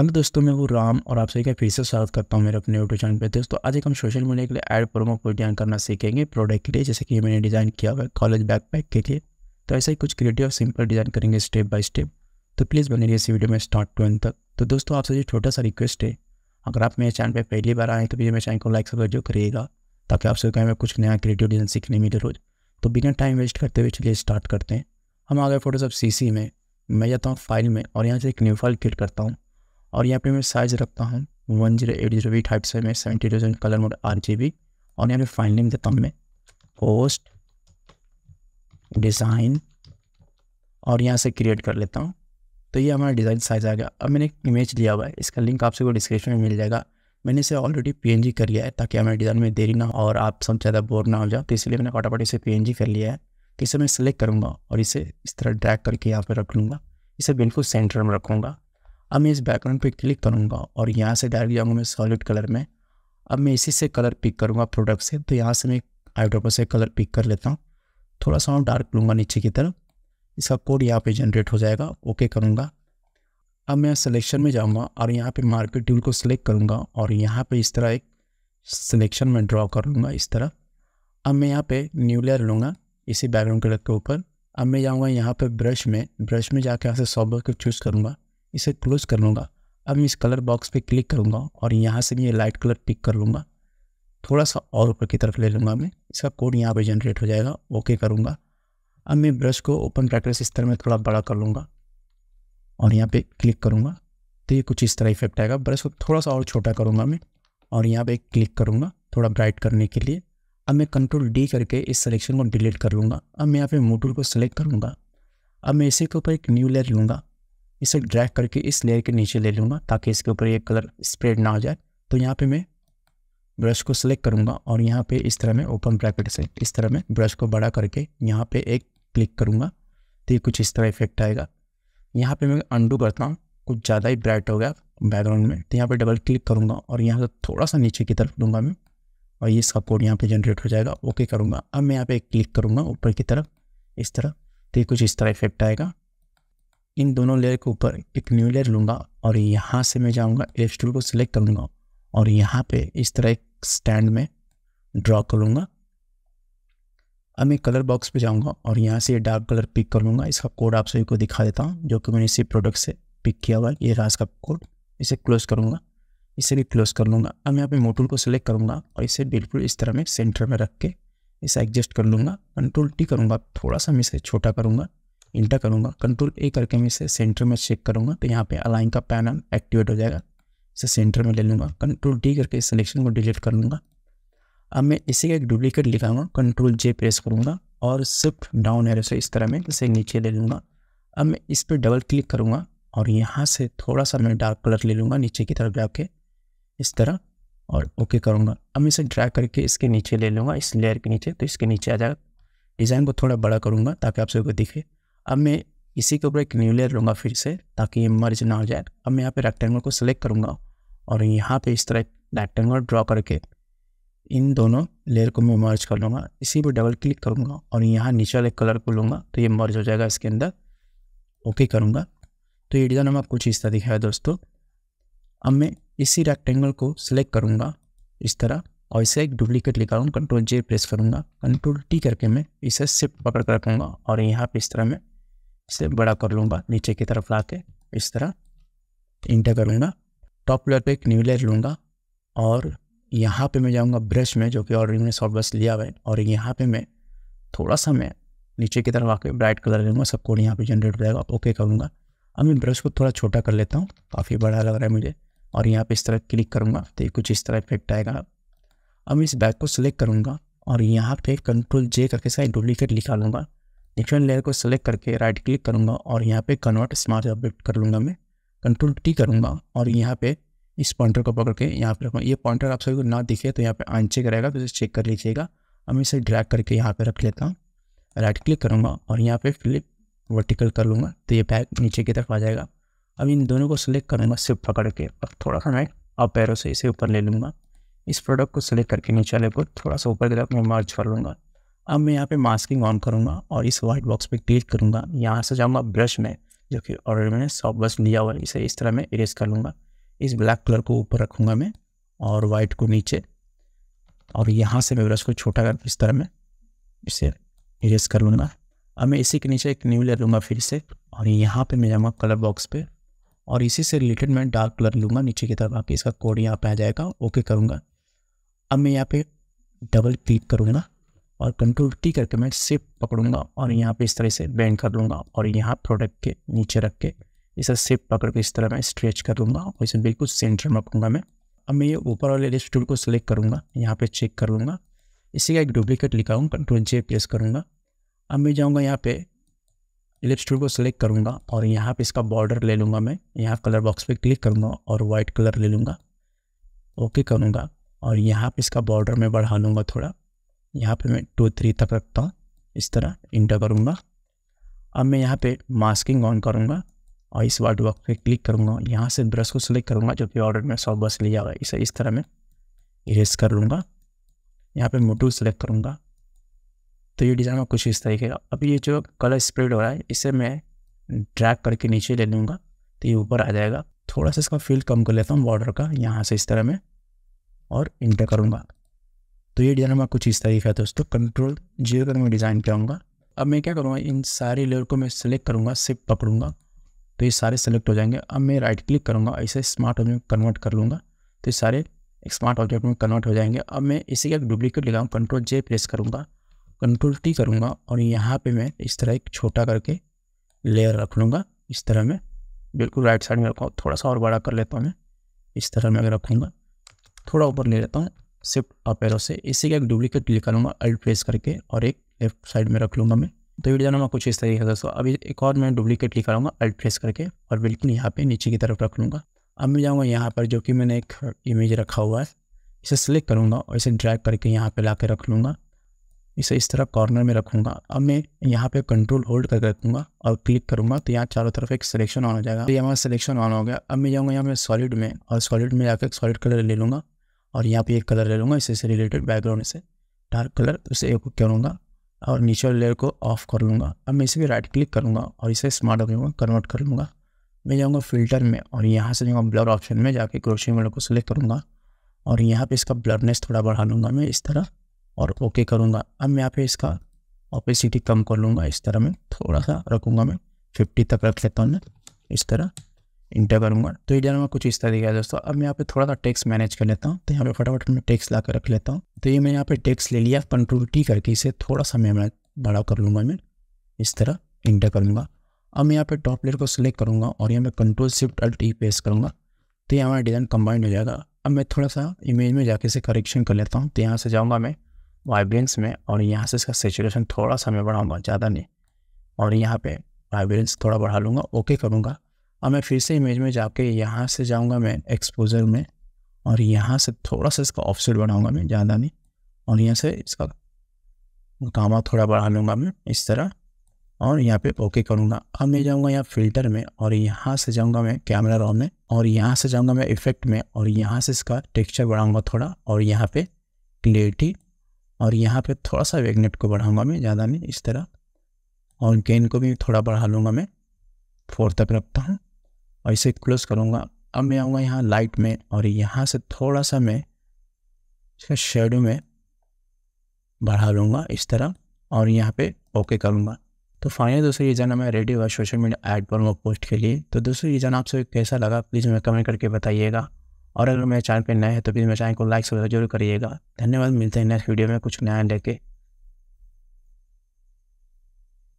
hello दोस्तों मैं वो राम और आप सभी का फिर से स्वागत करता हूँ मेरे अपने यूट्यूब चैनल पे दोस्तों आज एक हम सोशल मीडिया के लिए ऐड प्रोमो को डिजाइन करना सीखेंगे प्रोडक्ट के लिए जैसे कि मैंने डिज़ाइन किया हुआ है कॉलेज बैग पैक के लिए तो ऐसा ही कुछ क्रिएटिव और सिंपल डिज़ाइन करेंगे स्टेप बाय स्टेप तो प्लीज़ बने रहिए इस वीडियो में स्टार्ट टू एंड तक तो दोस्तों आपसे जो छोटा सा रिक्वेस्ट है अगर आप मेरे चैनल पर पहली बार आएँ तो प्लीज़ मेरे चैनल को लाइक सब्सक्राइब जो करिएगा ताकि आपसे कहीं कुछ नया क्रिएटिव डिज़ाइन सीखने मिले रोज तो बिना टाइम वेस्ट करते हुए चलिए स्टार्ट करते हैं हम आ गए फोटोशॉप सी में मैं जाता हूँ फाइल में और यहाँ से एक न्यू फाइल क्रिएट करता हूँ और यहाँ पे मैं साइज रखता हूँ वन जीरो एट जीरो वी टाइप से मैं seventy thousand colour mode R G B और यहाँ पे फाइनल नेम देता हूँ मैं पोस्ट डिज़ाइन और यहाँ से क्रिएट कर लेता हूँ तो ये हमारा डिज़ाइन साइज़ आ गया अब मैंने एक इमेज लिया हुआ है इसका लिंक आपसे को डिस्क्रिप्शन में मिल जाएगा मैंने इसे ऑलरेडी पी कर लिया है ताकि हमारे डिज़ाइन में देरी ना हो और आप सब ज़्यादा बोर ना हो जाओ तो इसलिए मैंने फटाफट इसे पी कर लिया है तो इसे मैं सिलेक्ट करूँगा और इसे इस तरह ड्रैग करके यहाँ पर रख लूँगा इसे बिल्कुल सेंटर में रखूँगा अब मैं इस बैकग्राउंड पे क्लिक करूँगा और यहाँ से डायरेक्ट जाऊँगा मैं सॉलिड कलर में अब मैं इसी से कलर पिक करूँगा प्रोडक्ट से तो यहाँ से मैं आईड्रोपर से कलर पिक कर लेता हूँ थोड़ा सा और डार्क लूँगा नीचे की तरफ इसका कोड यहाँ पे जनरेट हो जाएगा ओके करूँगा अब मैं सिलेक्शन में जाऊँगा और यहाँ पर मार्केट टूल को सिलेक्ट करूँगा और यहाँ पर इस तरह एक सिलेक्शन में ड्रॉ कर लूँगा इस तरह अब मैं यहाँ पर न्यू लेयर लूँगा इसी बैकग्राउंड कलर के ऊपर अब मैं जाऊँगा यहाँ पर ब्रश में ब्रश में जाकर यहाँ से सॉफ्टवेयर को चूज़ करूँगा इसे क्लोज कर लूँगा अब मैं इस कलर बॉक्स पे क्लिक करूँगा और यहाँ से मैं ये लाइट कलर पिक कर लूँगा थोड़ा सा और ऊपर की तरफ ले लूँगा मैं इसका कोड यहाँ पर जनरेट हो जाएगा ओके करूँगा अब मैं ब्रश को ओपन प्रैक्टिस इस तरह में थोड़ा बड़ा कर लूँगा और यहाँ पर क्लिक करूँगा तो ये कुछ इस तरह इफेक्ट आएगा ब्रश को थोड़ा सा और छोटा करूँगा मैं और यहाँ पर क्लिक करूँगा थोड़ा ब्राइट करने के लिए अब मैं कंट्रोल डी करके इस सिलेक्शन को डिलीट कर लूँगा अब मैं यहाँ पे मोटूल को सिलेक्ट करूँगा अब मैं इसी के ऊपर एक न्यू लेयर लूँगा इसे ड्रैग करके इस लेयर के नीचे ले लूँगा ताकि इसके ऊपर ये कलर स्प्रेड ना हो जाए तो यहाँ पे मैं ब्रश को सिलेक्ट करूँगा और यहाँ पे इस तरह में ओपन ब्रैकेट से इस तरह में ब्रश को बड़ा करके यहाँ पे एक क्लिक करूँगा तो ये कुछ इस तरह इफेक्ट आएगा यहाँ पे मैं अंडू करता हूँ कुछ ज़्यादा ही ब्राइट हो गया बैकग्राउंड में तो यहाँ पर डबल क्लिक करूँगा और यहाँ से थोड़ा सा नीचे की तरफ लूँगा मैं और ये इसका कोड यहाँ पर जनरेट हो जाएगा ओके करूँगा अब मैं यहाँ पे क्लिक करूँगा ऊपर की तरफ इस तरह तो ये कुछ इस तरह इफेक्ट आएगा इन दोनों लेयर के ऊपर एक न्यू लेयर लूँगा और यहाँ से मैं जाऊँगा एफ टूल को सिलेक्ट करूँगा और यहाँ पे इस तरह एक स्टैंड में ड्रॉ करूँगा अब मैं कलर बॉक्स पे जाऊँगा और यहाँ से ये डार्क कलर पिक कर लूँगा इसका कोड आप सभी को दिखा देता हूँ जो कि मैंने इसी प्रोडक्ट से पिक किया हुआ है ये राज का कोड इसे क्लोज करूँगा इसे भी क्लोज कर लूँगा अब यहाँ पे मोटूल को सिलेक्ट करूँगा और इसे बिल्कुल इस तरह में सेंटर में रख के इसे एडजस्ट कर लूँगा कंट्रोल टी करूँगा थोड़ा सा मैं इसे छोटा करूँगा इंटर करूँगा कंट्रोल ए करके मैं इसे सेंटर में चेक करूँगा तो यहाँ पे अलाइन का पैनल एक्टिवेट हो जाएगा इसे सेंटर में ले लूँगा कंट्रोल डी करके इस सिलेक्शन को डिलीट कर लूँगा अब मैं इसी का एक डुप्लीकेट लिखाऊंगा कंट्रोल जे प्रेस करूँगा और सिर्फ डाउन एरो से इस तरह में इसे नीचे ले लूँगा अब मैं इस पर डबल क्लिक करूँगा और यहाँ से थोड़ा सा मैं डार्क कलर ले लूँगा नीचे की तरफ जाके इस तरह और ओके करूँगा अब इसे ड्रैग करके इसके नीचे ले लूँगा इस लेयर के नीचे तो इसके नीचे आ जाएगा डिज़ाइन को थोड़ा बड़ा करूँगा ताकि आप सबको दिखे अब मैं इसी के ऊपर एक न्यू लेयर लूँगा फिर से ताकि ये मर्ज ना हो जाए अब मैं यहाँ पे रेक्टेंगल को सिलेक्ट करूँगा और यहाँ पे इस तरह रेक्टेंगल ड्रॉ करके इन दोनों लेयर को मैं मर्ज कर लूँगा इसी पर डबल क्लिक करूँगा और यहाँ नीचे वाले कलर को लूँगा तो ये मर्ज हो जाएगा इसके अंदर ओके करूँगा तो ये डिज़ाइन हमें कुछ इस तरह दिखाया दोस्तों अब मैं इसी रेक्टेंगल को सिलेक्ट करूँगा इस तरह और इसे एक डुप्लीकेट निकालूँ कंट्रोल जे प्रेस करूँगा कंट्रोल टी करके मैं इसे शिफ्ट पकड़ कर रखूँगा और यहाँ पे इस तरह मैं इसे बड़ा कर लूँगा नीचे की तरफ ला के इस तरह इंटर कर लूँगा टॉप लेयर पे एक न्यू लेयर लूँगा और यहाँ पे मैं जाऊँगा ब्रश में जो कि ऑलरेडी मैंने सॉफ्ट ब्रश लिया हुआ है और यहाँ पे मैं थोड़ा सा मैं नीचे की तरफ आके ब्राइट कलर लूँगा सब कोड यहाँ पर जनरेट हो जाएगा ओके करूँगा अब मैं ब्रश को थोड़ा छोटा कर लेता हूँ काफ़ी बड़ा लग रहा है मुझे और यहाँ पर इस तरह क्लिक करूँगा तो ये कुछ इस तरह इफेक्ट आएगा अब मैं इस बैग को सिलेक्ट करूँगा और यहाँ पे कंट्रोल जे करके साइड डुप्लीकेट लिखा लूँगा एक्शन लेयर को सेलेक्ट करके राइट क्लिक करूँगा और यहाँ पे कन्वर्ट स्मार्ट ऑब्जेक्ट कर लूँगा मैं कंट्रोल टी करूँगा और यहाँ पे इस पॉइंटर को पकड़ के यहाँ पे रखूँगा ये पॉइंटर आप सभी को ना दिखे तो यहाँ पे अनचेक रहेगा तो इसे चेक कर लीजिएगा अब इसे ड्रैग करके यहाँ पे रख लेता हूँ राइट क्लिक करूँगा और यहाँ पे फ्लिप वर्टिकल कर लूँगा तो ये बैग नीचे की तरफ आ जाएगा अब इन दोनों को सिलेक्ट करूँगा सिर्फ पकड़ के और थोड़ा सा मैं आप पैरों से इसे ऊपर ले लूँगा इस प्रोडक्ट को सिलेक्ट करके नीचे वाले को थोड़ा सा ऊपर की तरफ मैं मार्च कर लूँगा अब मैं यहाँ पे मास्किंग ऑन करूँगा और इस वाइट बॉक्स पे क्लिक करूँगा यहाँ से जाऊँगा ब्रश में जो कि ऑलरेडी मैंने सॉफ्ट ब्रश लिया हुआ है इसे इस तरह मैं इरेज कर लूँगा इस ब्लैक कलर को ऊपर रखूँगा मैं और वाइट को नीचे और यहाँ से मैं ब्रश को छोटा कर इस तरह मैं इसे इरेज कर लूँगा अब मैं इसी के नीचे एक न्यू ले लूँगा फिर से और यहाँ पर मैं जाऊँगा कलर बॉक्स पर और इसी से रिलेटेड मैं डार्क कलर लूँगा नीचे की तरफ आके इसका कोड यहाँ पे आ जाएगा ओके करूँगा अब मैं यहाँ पे डबल क्लिक करूँगा और कंट्रोल टी करके मैं सिर्फ पकड़ूंगा और यहाँ पे इस तरह से बैंड कर लूँगा और यहाँ प्रोडक्ट के नीचे रख के इसे सिर्फ पकड़ के इस तरह मैं स्ट्रेच कर लूँगा और इसे बिल्कुल सेंटर में रखूँगा मैं अब मैं ये ऊपर वाले लिस्ट टूल को सिलेक्ट करूँगा यहाँ पर चेक कर लूँगा इसी का एक डुप्लीकेट लिखा हूँ कंट्रोल जे प्रेस करूँगा अब मैं जाऊँगा यहाँ पे लिप्स टूल को सिलेक्ट करूँगा और यहाँ पे इसका बॉर्डर ले लूँगा मैं यहाँ कलर बॉक्स पे क्लिक करूँगा और वाइट कलर ले लूँगा ओके करूँगा और यहाँ पे इसका बॉर्डर मैं बढ़ा लूँगा थोड़ा यहाँ पे मैं टू थ्री तक रखता हूँ इस तरह इंटर करूँगा अब मैं यहाँ पे मास्किंग ऑन करूँगा और इस वार्ड वर्क पर क्लिक करूँगा यहाँ से ब्रश को सिलेक्ट करूँगा जो कि ऑर्डर में सौ बस लिया हुआ है इसे इस तरह मैं इरेज कर लूँगा यहाँ पे मोटू सेलेक्ट करूँगा तो ये डिज़ाइन कुछ इस तरीके का अब ये जो कलर स्प्रेड हो रहा है इसे मैं ड्रैग करके नीचे ले लूँगा तो ये ऊपर आ जाएगा थोड़ा सा इसका फील कम कर लेता हूँ बॉर्डर का यहाँ से इस तरह में और इंटर करूँगा तो ये डिज़ाइन हमारा कुछ इस तरीके का दोस्तों कंट्रोल जीरो का मैं डिज़ाइन आऊँगा अब मैं क्या करूँगा इन सारे लेयर को मैं सेलेक्ट करूँगा सिर्फ पकड़ूंगा तो ये सारे सेलेक्ट हो जाएंगे अब मैं राइट क्लिक करूँगा ऐसे स्मार्ट ऑब्जेक्ट में कन्वर्ट कर लूँगा तो ये सारे स्मार्ट ऑब्जेक्ट में कन्वर्ट हो जाएंगे अब मैं इसी का एक डुप्लीकेट लगाऊँ कंट्रोल जे प्रेस करूँगा कंट्रोल टी करूँगा और यहाँ पर मैं इस तरह एक छोटा करके लेयर रख लूँगा इस तरह मैं बिल्कुल राइट साइड में रखा थोड़ा सा और बड़ा कर लेता हूँ मैं इस तरह मैं अगर रखूँगा थोड़ा ऊपर ले लेता हूँ शिफ्ट अपेरो से इसी का एक डुप्लीकेट लिखा लूँगा अल्ट प्रेस करके और एक लेफ्ट साइड में रख लूँगा मैं तो जाना मैं कुछ इस तरीके का दोस्तों अभी एक और मैं डुप्लीकेट लिखा लूँगा अल्ट प्रेस करके और बिल्कुल यहाँ पे नीचे की तरफ रख लूँगा अब मैं जाऊँगा यहाँ पर जो कि मैंने एक इमेज रखा हुआ है इसे सेलेक्ट करूँगा और इसे ड्रैग करके यहाँ पर ला के रख लूँगा इसे इस तरह कॉर्नर में रखूँगा अब मैं यहाँ पे कंट्रोल होल्ड करके रखूँगा और क्लिक करूँगा तो यहाँ चारों तरफ एक सिलेक्शन ऑन हो जाएगा तो ये हमारा सिलेक्शन ऑन हो गया अब मैं जाऊँगा यहाँ पे सॉलिड में और सॉलिड में जाकर सॉलिड कलर ले लूँगा और यहाँ पे एक कलर ले लूँगा इससे रिलेटेड बैकग्राउंड से डार्क कलर उसे तो एक करूँगा और नीचे लेयर को ऑफ कर लूँगा अब मैं इसे भी राइट क्लिक करूँगा और इसे स्मार्ट ऑप्शन कन्वर्ट कर लूँगा मैं जाऊँगा फिल्टर में और यहाँ से जाऊँगा ब्लर ऑप्शन में जाके क्रोशिंग वेलर को सिलेक्ट करूँगा और यहाँ पर इसका ब्लरनेस थोड़ा बढ़ा लूँगा मैं इस तरह और ओके करूँगा अब मैं यहाँ पर इसका ऑपेसिटी कम कर लूँगा इस तरह मैं थोड़ा सा रखूँगा मैं फिफ्टी तक रख लेता हूँ मैं इस तरह इंटर करूँगा तो ये मैं कुछ इस तरीके है दोस्तों अब मैं यहाँ पे थोड़ा सा टेक्स मैनेज कर लेता हूँ तो यहाँ पे फटाफट मैं टेक्स ला कर रख लेता हूँ तो ये मैं यहाँ पे टेक्स ले लिया कंट्रोल टी करके इसे थोड़ा सा मैं बड़ा कर लूँगा मैं इस तरह इंटर करूँगा अब मैं यहाँ पे टॉप लेयर को सिलेक्ट करूँगा और यहाँ मैं control shift alt E press करूँगा तो ये हमारा डिज़ाइन कंबाइंड हो जाएगा अब मैं थोड़ा सा इमेज में जाके इसे करेक्शन कर लेता हूँ तो यहाँ से जाऊँगा मैं वाइब्रेंस में और यहाँ से इसका सेचुरेशन थोड़ा सा मैं बढ़ाऊँगा ज़्यादा नहीं और यहाँ पर वाइब्रेंस थोड़ा बढ़ा लूँगा ओके करूँगा और मैं फिर से इमेज में जाके यहाँ से जाऊँगा मैं एक्सपोजर में और यहाँ से थोड़ा सा इसका ऑफसेट बढ़ाऊँगा मैं ज़्यादा नहीं और यहाँ से इसका मुकामा थोड़ा बढ़ा लूँगा मैं इस तरह और यहाँ पे ओके करूँगा अब मैं जाऊँगा यहाँ फिल्टर में और यहाँ से जाऊँगा मैं कैमरा रॉ में और यहाँ से जाऊँगा मैं इफेक्ट में और यहाँ से इसका टेक्स्चर बढ़ाऊँगा थोड़ा और यहाँ पे क्लियरिटी और यहाँ पे थोड़ा सा वेगनेट को बढ़ाऊँगा मैं ज़्यादा नहीं इस तरह और गेंद को भी थोड़ा बढ़ा लूँगा मैं फोर तक रखता हूँ और इसे क्लोज करूँगा अब मैं आऊँगा यहाँ लाइट में और यहाँ से थोड़ा सा मैं इसका शेडो में बढ़ा लूँगा इस तरह और यहाँ पे ओके करूँगा तो फाइनल दोस्तों ये जाना मैं रेडी हुआ सोशल मीडिया ऐड करूँगा पोस्ट के लिए तो दोस्तों ये जाना आपसे कैसा लगा प्लीज़ हमें कमेंट करके बताइएगा और अगर मेरे चैनल पर नए हैं तो प्लीज़ मेरे चैनल को लाइक सब्सक्राइब जरूर करिएगा धन्यवाद मिलते हैं नेक्स्ट वीडियो में कुछ नया लेके